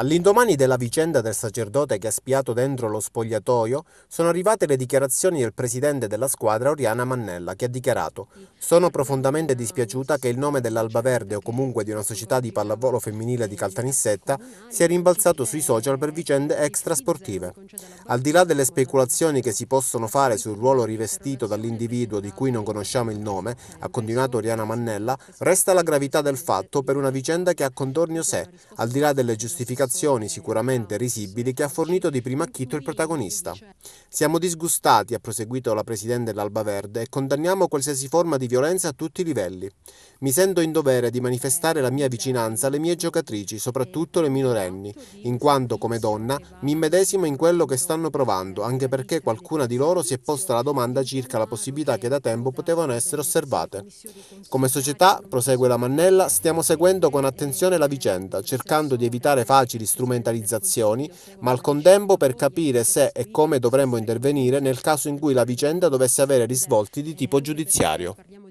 All'indomani della vicenda del sacerdote che ha spiato dentro lo spogliatoio, sono arrivate le dichiarazioni del presidente della squadra Oriana Mannella, che ha dichiarato «Sono profondamente dispiaciuta che il nome dell'Alba Verde o comunque di una società di pallavolo femminile di Caltanissetta sia rimbalzato sui social per vicende extrasportive. Al di là delle speculazioni che si possono fare sul ruolo rivestito dall'individuo di cui non conosciamo il nome, ha continuato Oriana Mannella, resta la gravità del fatto per una vicenda che ha contorni sé, al di là delle giustificazioni interpretazioni sicuramente risibili che ha fornito di primo acchito il protagonista. Siamo disgustati, ha proseguito la Presidente dell'Alba Verde, e condanniamo qualsiasi forma di violenza a tutti i livelli. Mi sento in dovere di manifestare la mia vicinanza alle mie giocatrici, soprattutto le minorenni, in quanto come donna mi immedesimo in quello che stanno provando, anche perché qualcuna di loro si è posta la domanda circa la possibilità che da tempo potevano essere osservate. Come società, prosegue la Mannella, stiamo seguendo con attenzione la vicenda, cercando di evitare facili facili strumentalizzazioni, ma al contempo per capire se e come dovremmo intervenire nel caso in cui la vicenda dovesse avere risvolti di tipo giudiziario.